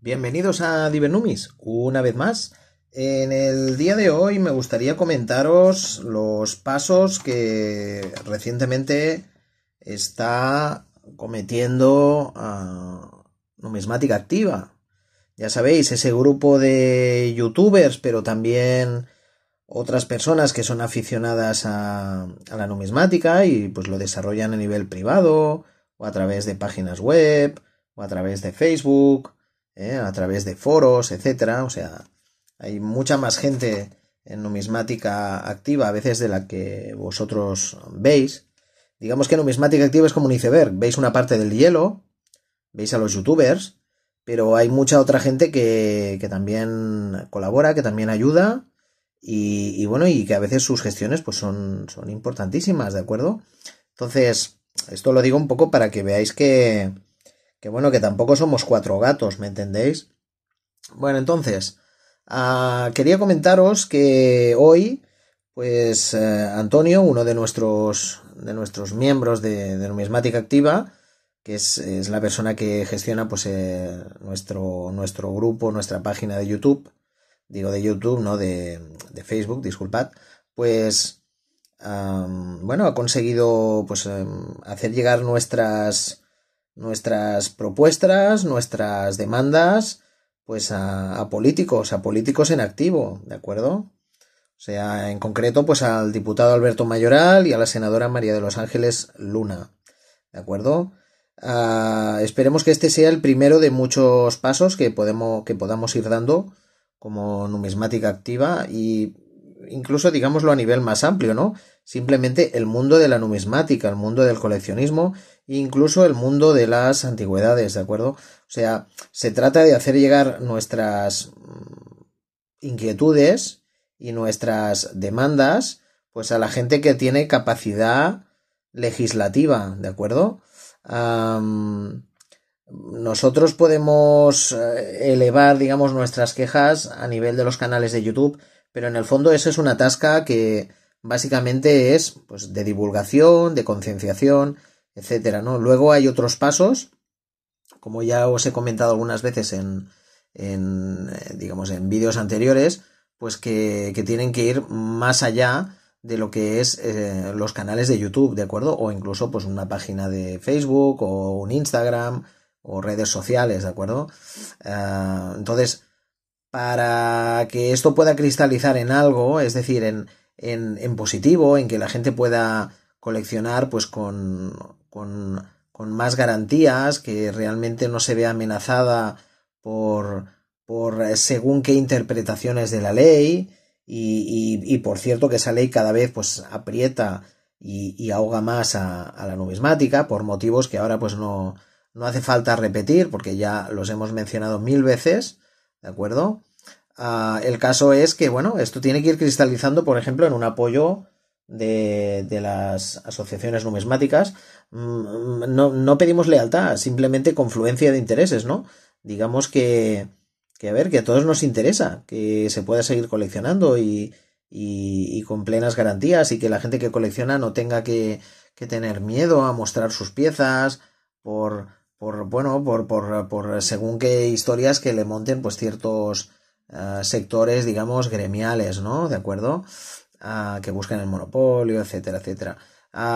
Bienvenidos a DiverNumis una vez más. En el día de hoy me gustaría comentaros los pasos que recientemente está cometiendo ah, Numismática Activa. Ya sabéis, ese grupo de youtubers, pero también otras personas que son aficionadas a, a la numismática y pues lo desarrollan a nivel privado o a través de páginas web o a través de Facebook ¿eh? a través de foros, etcétera. O sea, hay mucha más gente en numismática activa, a veces de la que vosotros veis. Digamos que numismática activa es como un iceberg. Veis una parte del hielo, veis a los youtubers, pero hay mucha otra gente que, también colabora, que también ayuda. Y, y, bueno, y que a veces sus gestiones pues son, son importantísimas, ¿de acuerdo? Entonces, esto lo digo un poco para que veáis que, que bueno, que tampoco somos cuatro gatos, ¿me entendéis? Bueno, entonces, ah, quería comentaros que hoy, pues eh, Antonio, uno de nuestros, de nuestros miembros de, Numismática Activa, que es, es, la persona que gestiona pues, eh, nuestro, nuestro grupo, nuestra página de YouTube, digo de YouTube, no de, Facebook, disculpad, pues bueno, ha conseguido pues, em, hacer llegar nuestras nuestras propuestas, nuestras demandas, pues a, políticos, a políticos en activo, ¿de acuerdo? O sea, en concreto, pues al diputado Alberto Mayoral y a la senadora María de los Ángeles Luna, ¿de acuerdo? Ah, esperemos que este sea el primero de muchos pasos que, podemos, que podamos ir dando como numismática activa y incluso digámoslo a nivel más amplio, ¿no? Simplemente el mundo de la numismática, el mundo del coleccionismo incluso el mundo de las antigüedades, ¿de acuerdo? O sea, se trata de hacer llegar nuestras mm, inquietudes y nuestras demandas pues a la gente que tiene capacidad legislativa, ¿de acuerdo? nosotros podemos eh, elevar, digamos, nuestras quejas a nivel de los canales de YouTube, pero en el fondo eso es una tasca que básicamente es pues, de divulgación, de concienciación, etcétera, ¿no? Luego hay otros pasos, como ya os he comentado algunas veces en, en eh, digamos, en vídeos anteriores, pues que, que, tienen que ir más allá de lo que es eh, los canales de YouTube, ¿de acuerdo? O incluso pues una página de Facebook o un Instagram o redes sociales, ¿de acuerdo? Ah, entonces, para que esto pueda cristalizar en algo, es decir, en, positivo, en que la gente pueda coleccionar pues con, más garantías, que realmente no se vea amenazada por, eh, según qué interpretaciones de la ley y, por cierto que esa ley cada vez pues aprieta y, ahoga más a, a, la numismática por motivos que ahora pues no, no hace falta repetir porque ya los hemos mencionado mil veces, ¿de acuerdo? Ah, el caso es que, bueno, esto tiene que ir cristalizando, por ejemplo, en un apoyo de, de las asociaciones numismáticas. Mm, no, pedimos lealtad, simplemente confluencia de intereses, ¿no? Digamos que, que, a ver, que a todos nos interesa que se pueda seguir coleccionando y, con plenas garantías y que la gente que colecciona no tenga que, que tener miedo a mostrar sus piezas por, por bueno, por, por, por según qué historias que le monten pues ciertos sectores, digamos, gremiales, ¿no? ¿De acuerdo? que buscan el monopolio, etcétera, etcétera.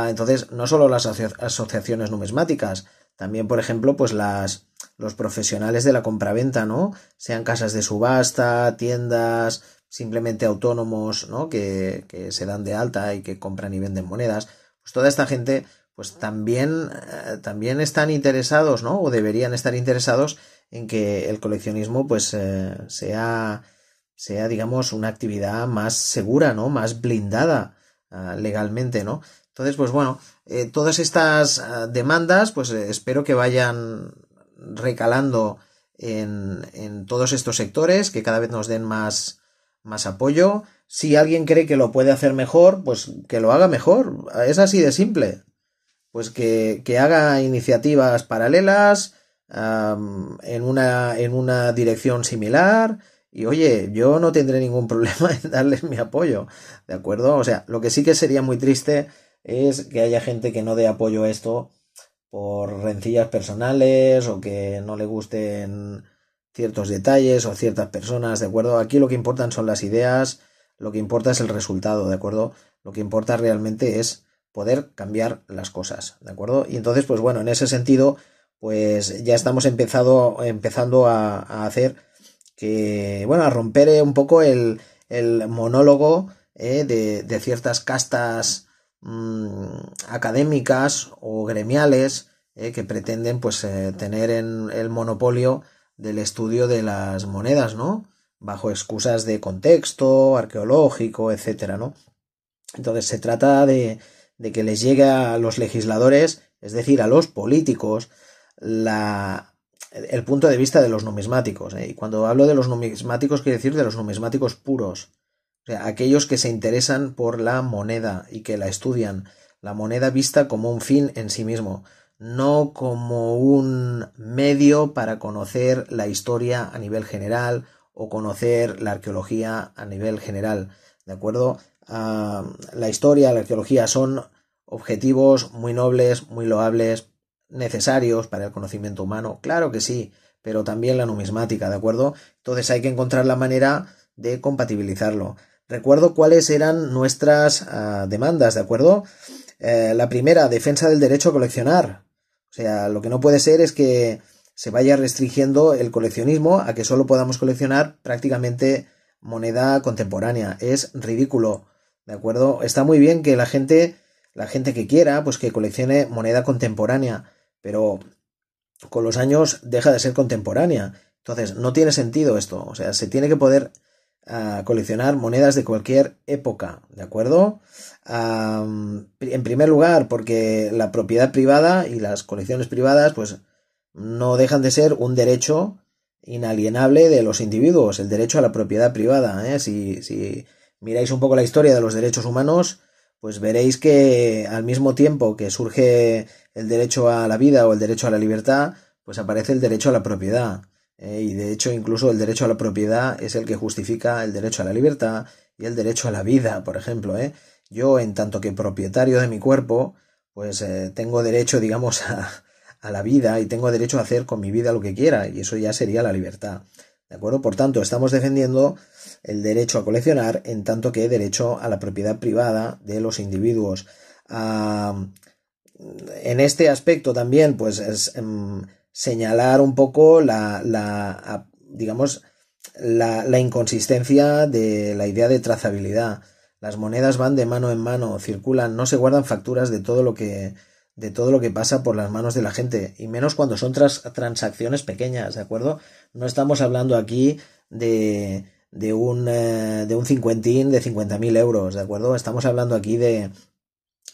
entonces, no solo las asociaciones numismáticas, también, por ejemplo, pues las, los profesionales de la compraventa, ¿no? Sean casas de subasta, tiendas, simplemente autónomos, ¿no? Que, se dan de alta y que compran y venden monedas. Pues toda esta gente, pues también, eh, también están interesados, ¿no? O deberían estar interesados en que el coleccionismo pues eh, sea, sea, digamos, una actividad más segura, ¿no? Más blindada ah, legalmente, ¿no? Entonces, pues bueno, eh, todas estas ah, demandas, pues eh, espero que vayan recalando en, todos estos sectores, que cada vez nos den más, más apoyo. Si alguien cree que lo puede hacer mejor, pues que lo haga mejor. Es así de simple. Pues que, que haga iniciativas paralelas, en, una, en una dirección similar. Y oye, yo no tendré ningún problema en darles mi apoyo, ¿de acuerdo? O sea, lo que sí que sería muy triste es que haya gente que no dé apoyo a esto por rencillas personales o que no le gusten ciertos detalles o ciertas personas, ¿de acuerdo? Aquí lo que importan son las ideas, lo que importa es el resultado, ¿de acuerdo? Lo que importa realmente es poder cambiar las cosas, ¿de acuerdo? Y entonces, pues bueno, en ese sentido, pues ya estamos empezando a, hacer que, bueno, a romper eh, un poco el, monólogo eh, de, ciertas castas mm, académicas o gremiales eh, que pretenden pues tener en el monopolio del estudio de las monedas, ¿no? Bajo excusas de contexto, arqueológico, etcétera, ¿no? Entonces se trata de, de que les llegue a los legisladores, es decir, a los políticos, el punto de vista de los numismáticos. ¿eh? Y cuando hablo de los numismáticos, quiero decir de los numismáticos puros. O sea, aquellos que se interesan por la moneda y que la estudian. La moneda vista como un fin en sí mismo, no como un medio para conocer la historia a nivel general o conocer la arqueología a nivel general. ¿De acuerdo? Ah, la historia, la arqueología son objetivos muy nobles, muy loables, necesarios para el conocimiento humano, claro que sí, pero también la numismática, ¿de acuerdo? Entonces hay que encontrar la manera de compatibilizarlo. Recuerdo cuáles eran nuestras ah, demandas, ¿de acuerdo? Eh, la primera, defensa del derecho a coleccionar. O sea, lo que no puede ser es que se vaya restringiendo el coleccionismo a que solo podamos coleccionar prácticamente moneda contemporánea. Es ridículo, ¿de acuerdo? Está muy bien que la gente, la gente que quiera, pues que coleccione moneda contemporánea, pero con los años deja de ser contemporánea. Entonces, no tiene sentido esto. O sea, se tiene que poder ah, coleccionar monedas de cualquier época, ¿de acuerdo? en primer lugar, porque la propiedad privada y las colecciones privadas, pues, no dejan de ser un derecho inalienable de los individuos, el derecho a la propiedad privada. ¿eh? Si, si miráis un poco la historia de los derechos humanos, pues veréis que al mismo tiempo que surge el derecho a la vida o el derecho a la libertad, pues aparece el derecho a la propiedad. Eh, y de hecho, incluso el derecho a la propiedad es el que justifica el derecho a la libertad y el derecho a la vida, por ejemplo. Eh. Yo, en tanto que propietario de mi cuerpo, pues eh, tengo derecho, digamos, a la vida y tengo derecho a hacer con mi vida lo que quiera, y eso ya sería la libertad acuerdo? Por tanto, estamos defendiendo el derecho a coleccionar en tanto que derecho a la propiedad privada de los individuos. en este aspecto también, pues es em, señalar un poco la, digamos, la, inconsistencia de la idea de trazabilidad. Las monedas van de mano en mano, circulan, no se guardan facturas de todo lo que de todo lo que pasa por las manos de la gente, y menos cuando son transacciones pequeñas, ¿de acuerdo? No estamos hablando aquí de, de, un, eh, de un cincuentín de 50.000 euros, ¿de acuerdo? Estamos hablando aquí de,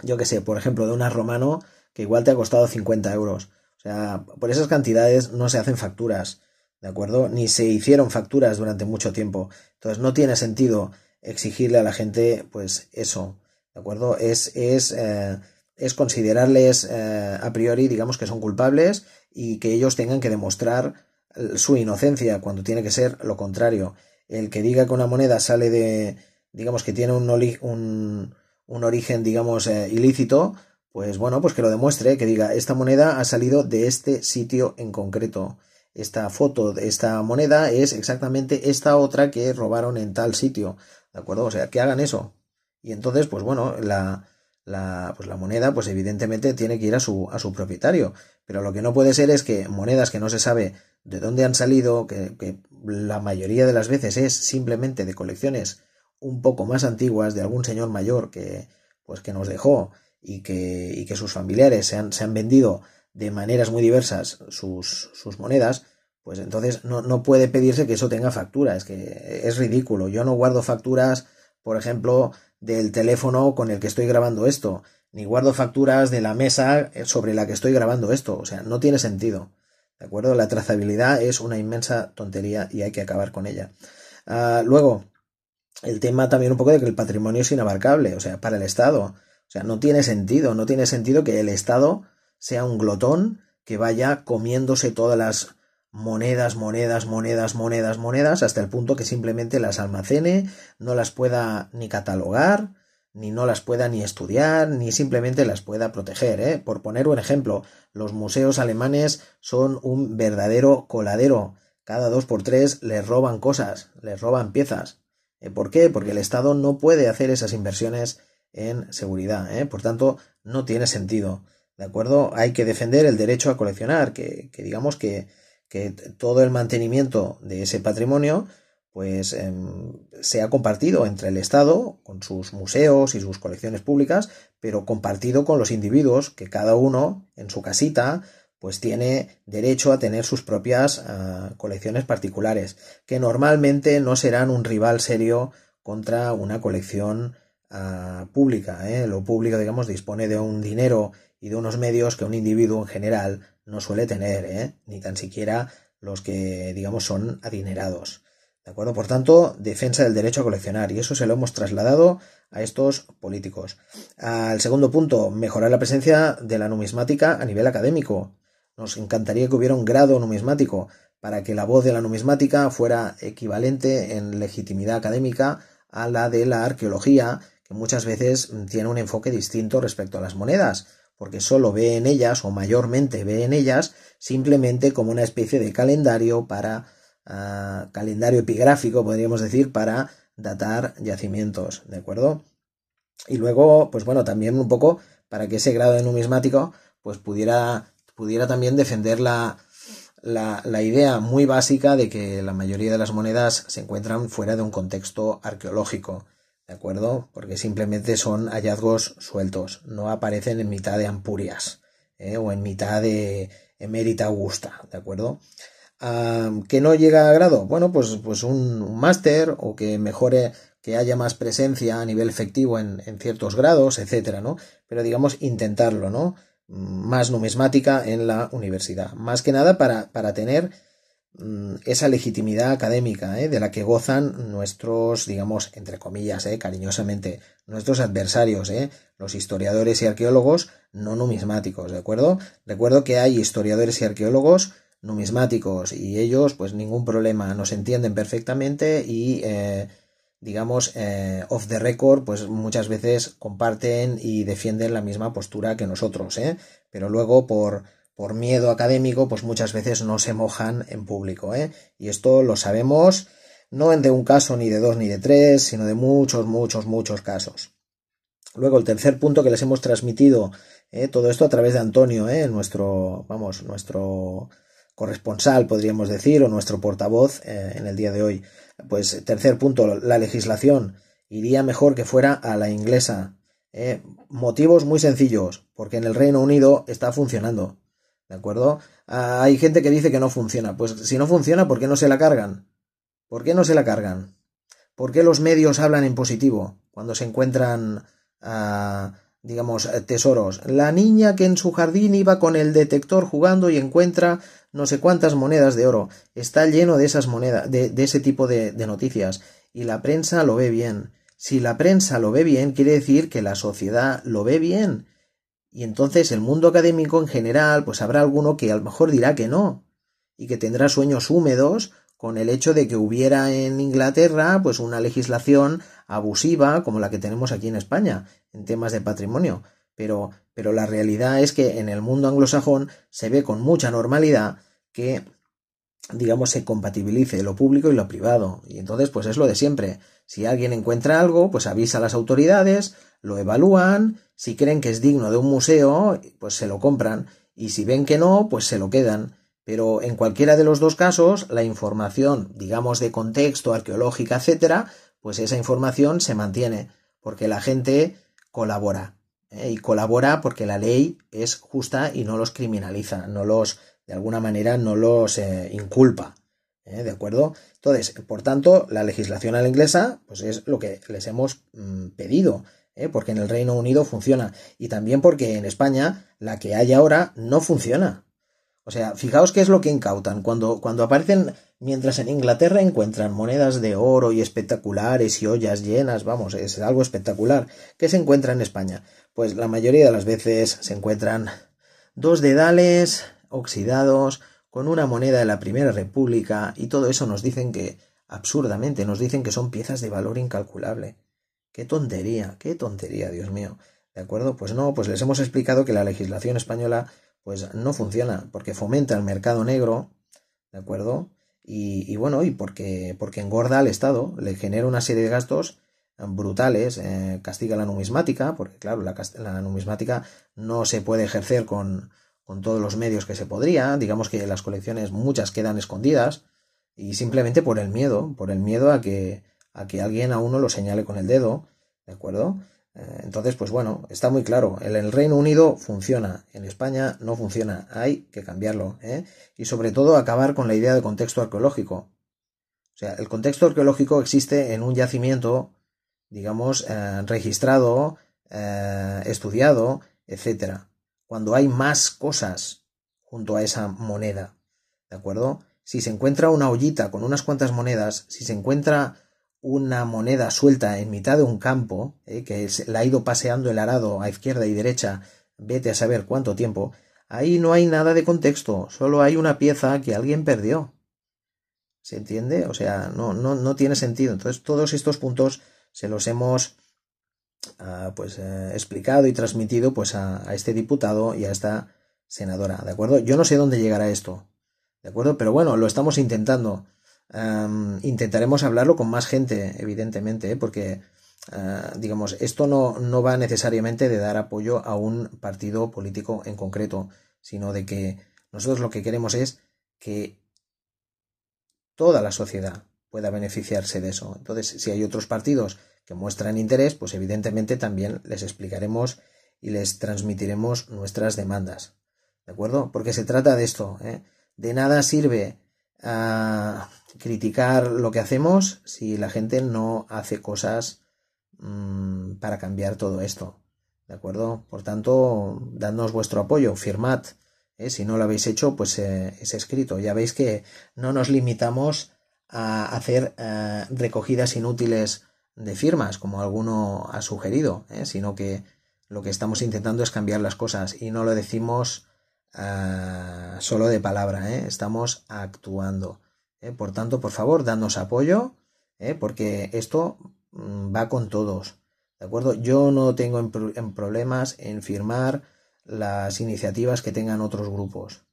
yo qué sé, por ejemplo, de una romano que igual te ha costado 50 euros. O sea, por esas cantidades no se hacen facturas, ¿de acuerdo? Ni se hicieron facturas durante mucho tiempo. Entonces no tiene sentido exigirle a la gente, pues, eso, ¿de acuerdo? Es, es, eh, es considerarles eh, a priori, digamos, que son culpables y que ellos tengan que demostrar eh, su inocencia cuando tiene que ser lo contrario. El que diga que una moneda sale de, digamos, que tiene un, un, un origen, digamos, eh, ilícito, pues bueno, pues que lo demuestre, que diga, esta moneda ha salido de este sitio en concreto. Esta foto de esta moneda es exactamente esta otra que robaron en tal sitio. ¿De acuerdo? O sea, que hagan eso. Y entonces, pues bueno, la, la, pues la moneda, pues evidentemente tiene que ir a su, a su propietario. Pero lo que no puede ser es que monedas que no se sabe de dónde han salido, que, la mayoría de las veces es simplemente de colecciones un poco más antiguas, de algún señor mayor que, pues que nos dejó y que, y que sus familiares se han, se han vendido de maneras muy diversas sus, sus monedas, pues entonces no, no puede pedirse que eso tenga factura. Es que es ridículo. Yo no guardo facturas, por ejemplo, del teléfono con el que estoy grabando esto, ni guardo facturas de la mesa eh, sobre la que estoy grabando esto. O sea, no tiene sentido. ¿De acuerdo? La trazabilidad es una inmensa tontería y hay que acabar con ella. Ah, luego, el tema también un poco de que el patrimonio es inabarcable, o sea, para el Estado. O sea, no tiene sentido, no tiene sentido que el Estado sea un glotón que vaya comiéndose todas las monedas, monedas, monedas, monedas, monedas, hasta el punto que simplemente las almacene, no las pueda ni catalogar, ni no las pueda ni estudiar, ni simplemente las pueda proteger. ¿eh? Por poner un ejemplo, los museos alemanes son un verdadero coladero. Cada dos por tres les roban cosas, les roban piezas. ¿Eh? ¿Por qué? Porque el Estado no puede hacer esas inversiones en seguridad. ¿eh? Por tanto, no tiene sentido. ¿De acuerdo? Hay que defender el derecho a coleccionar, que, que digamos que que todo el mantenimiento de ese patrimonio pues em, se ha compartido entre el Estado, con sus museos y sus colecciones públicas, pero compartido con los individuos, que cada uno en su casita pues tiene derecho a tener sus propias ah, colecciones particulares, que normalmente no serán un rival serio contra una colección ah, pública. ¿eh? Lo público, digamos, dispone de un dinero y de unos medios que un individuo en general no suele tener, ¿eh? ni tan siquiera los que, digamos, son adinerados. ¿De acuerdo? Por tanto, defensa del derecho a coleccionar. Y eso se lo hemos trasladado a estos políticos. Al segundo punto, mejorar la presencia de la numismática a nivel académico. Nos encantaría que hubiera un grado numismático para que la voz de la numismática fuera equivalente en legitimidad académica a la de la arqueología, que muchas veces tiene un enfoque distinto respecto a las monedas porque solo ve en ellas, o mayormente ve en ellas, simplemente como una especie de calendario para ah, calendario epigráfico, podríamos decir, para datar yacimientos, ¿de acuerdo? Y luego, pues bueno, también un poco para que ese grado de numismático pues pudiera, también defender la, idea muy básica de que la mayoría de las monedas se encuentran fuera de un contexto arqueológico. ¿de acuerdo? Porque simplemente son hallazgos sueltos, no aparecen en mitad de Ampurias ¿eh? o en mitad de Emérita Augusta, ¿de acuerdo? Ah, ¿Que no llega a grado? Bueno, pues, pues un máster o que mejore que haya más presencia a nivel efectivo en, ciertos grados, etcétera, ¿no? Pero digamos intentarlo, ¿no? Mm, más numismática en la universidad. Más que nada para, para tener Mm, esa legitimidad académica eh, de la que gozan nuestros, digamos, entre comillas, eh, cariñosamente, nuestros adversarios, eh, los historiadores y arqueólogos no numismáticos, ¿de acuerdo? Recuerdo que hay historiadores y arqueólogos numismáticos y ellos, pues ningún problema, nos entienden perfectamente y, digamos, off the record, pues muchas veces comparten y defienden la misma postura que nosotros, Pero luego por por miedo académico, pues muchas veces no se mojan en público. ¿eh? Y esto lo sabemos no de un caso, ni de dos, ni de tres, sino de muchos, muchos, muchos casos. Luego, el tercer punto que les hemos transmitido, ¿eh? todo esto a través de Antonio, ¿eh? nuestro, vamos, nuestro corresponsal, podríamos decir, o nuestro portavoz eh, en el día de hoy. Pues, tercer punto, la legislación iría mejor que fuera a la inglesa. motivos muy sencillos, porque en el Reino Unido está funcionando. ¿De acuerdo? Ah, hay gente que dice que no funciona. Pues si no funciona, ¿por qué no se la cargan? ¿Por qué no se la cargan? ¿Por qué los medios hablan en positivo cuando se encuentran, ah, digamos, eh, tesoros? La niña que en su jardín iba con el detector jugando y encuentra no sé cuántas monedas de oro. Está lleno de esas monedas, de, ese tipo de noticias. Y la prensa lo ve bien. Si la prensa lo ve bien, quiere decir que la sociedad lo ve bien y entonces el mundo académico en general, pues habrá alguno que a lo mejor dirá que no, y que tendrá sueños húmedos con el hecho de que hubiera en Inglaterra pues una legislación abusiva como la que tenemos aquí en España en temas de patrimonio. Pero, pero la realidad es que en el mundo anglosajón se ve con mucha normalidad que digamos, se compatibilice lo público y lo privado. Y entonces, pues es lo de siempre. Si alguien encuentra algo, pues avisa a las autoridades, lo evalúan, si creen que es digno de un museo, pues se lo compran, y si ven que no, pues se lo quedan. Pero en cualquiera de los dos casos, la información, digamos, de contexto, arqueológica, etc., pues esa información se mantiene, porque la gente colabora. ¿eh? Y colabora porque la ley es justa y no los criminaliza, no los de alguna manera no los eh, inculpa. ¿eh? ¿De acuerdo? Entonces, por tanto, la legislación a la inglesa pues es lo que les hemos mm, pedido, ¿eh? porque en el Reino Unido funciona y también porque en España la que hay ahora no funciona. O sea, fijaos qué es lo que incautan. Cuando, cuando aparecen, mientras en Inglaterra encuentran monedas de oro y espectaculares y ollas llenas, vamos, es algo espectacular. ¿Qué se encuentra en España? Pues la mayoría de las veces se encuentran dos dedales, oxidados, con una moneda de la Primera República, y todo eso nos dicen que, absurdamente, nos dicen que son piezas de valor incalculable. Qué tontería, qué tontería, Dios mío. ¿De acuerdo? Pues no, pues les hemos explicado que la legislación española pues no funciona, porque fomenta el mercado negro, ¿de acuerdo? Y, bueno, y porque, porque engorda al Estado, le genera una serie de gastos eh, brutales, eh, castiga la numismática, porque claro, la, numismática no se puede ejercer con, con todos los medios que se podría, digamos que las colecciones muchas quedan escondidas y simplemente por el miedo, por el miedo a que, a que alguien a uno lo señale con el dedo, ¿de acuerdo? Eh, entonces, pues bueno, está muy claro, en el Reino Unido funciona, en España no funciona, hay que cambiarlo, ¿eh? y sobre todo acabar con la idea de contexto arqueológico. O sea, el contexto arqueológico existe en un yacimiento, digamos, eh, registrado, estudiado, etcétera cuando hay más cosas junto a esa moneda. ¿De acuerdo? Si se encuentra una ollita con unas cuantas monedas, si se encuentra una moneda suelta en mitad de un campo, ¿eh? que la ha ido paseando el arado a izquierda y derecha, vete a saber cuánto tiempo, ahí no hay nada de contexto, solo hay una pieza que alguien perdió. ¿Se entiende? O sea, no, no, no tiene sentido. Entonces, todos estos puntos se los hemos pues, eh, explicado y transmitido pues, a, este diputado y a esta senadora, ¿de acuerdo? Yo no sé dónde llegará esto, ¿de acuerdo? Pero bueno, lo estamos intentando. Em, intentaremos hablarlo con más gente, evidentemente, ¿eh? porque, eh, digamos, esto no, no va necesariamente de dar apoyo a un partido político en concreto, sino de que nosotros lo que queremos es que toda la sociedad pueda beneficiarse de eso. Entonces, si hay otros partidos que muestran interés, pues evidentemente también les explicaremos y les transmitiremos nuestras demandas. ¿De acuerdo? Porque se trata de esto. ¿eh? De nada sirve a ah, criticar lo que hacemos si la gente no hace cosas mm, para cambiar todo esto. ¿De acuerdo? Por tanto, dadnos vuestro apoyo, firmad. ¿eh? Si no lo habéis hecho, pues eh, es escrito. Ya veis que no nos limitamos a hacer recogidas inútiles de firmas, como alguno ha sugerido, ¿eh? sino que lo que estamos intentando es cambiar las cosas y no lo decimos ah, solo de palabra, ¿eh? estamos actuando. ¿eh? Por tanto, por favor, danos apoyo, porque esto mm, va con todos. ¿De acuerdo? Yo no tengo en problemas en firmar las iniciativas que tengan otros grupos.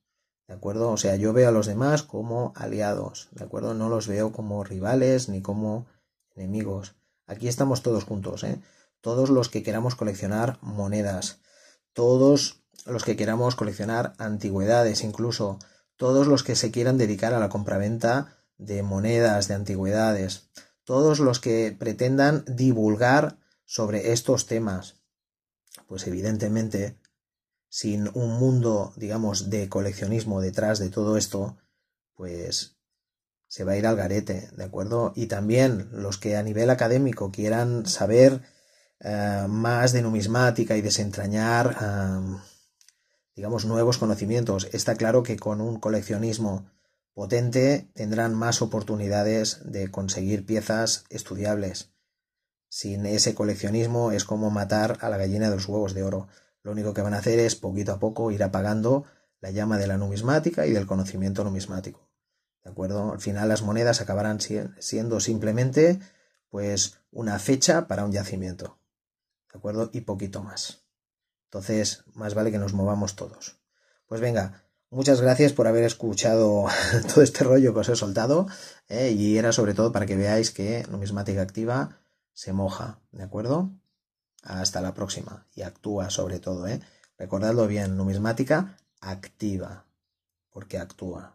¿De acuerdo? O sea, yo veo a los demás como aliados, ¿de acuerdo? No los veo como rivales ni como enemigos. Aquí estamos todos juntos, ¿eh? Todos los que queramos coleccionar monedas, todos los que queramos coleccionar antigüedades, incluso todos los que se quieran dedicar a la compraventa de monedas, de antigüedades, todos los que pretendan divulgar sobre estos temas. Pues evidentemente, sin un mundo, digamos, de coleccionismo detrás de todo esto, pues se va a ir al garete, ¿de acuerdo? Y también los que a nivel académico quieran saber eh, más de numismática y desentrañar, eh, digamos, nuevos conocimientos. Está claro que con un coleccionismo potente tendrán más oportunidades de conseguir piezas estudiables. Sin ese coleccionismo es como matar a la gallina de los huevos de oro. Lo único que van a hacer es poquito a poco ir apagando la llama de la numismática y del conocimiento numismático. ¿De acuerdo? Al final las monedas acabarán siendo simplemente pues una fecha para un yacimiento. ¿De acuerdo? Y poquito más. Entonces, más vale que nos movamos todos. Pues venga, muchas gracias por haber escuchado todo este rollo que os he soltado. ¿eh? Y era sobre todo para que veáis que numismática activa se moja. ¿De acuerdo? Hasta la próxima. Y actúa sobre todo. ¿eh? Recordadlo bien, numismática activa. Porque actúa.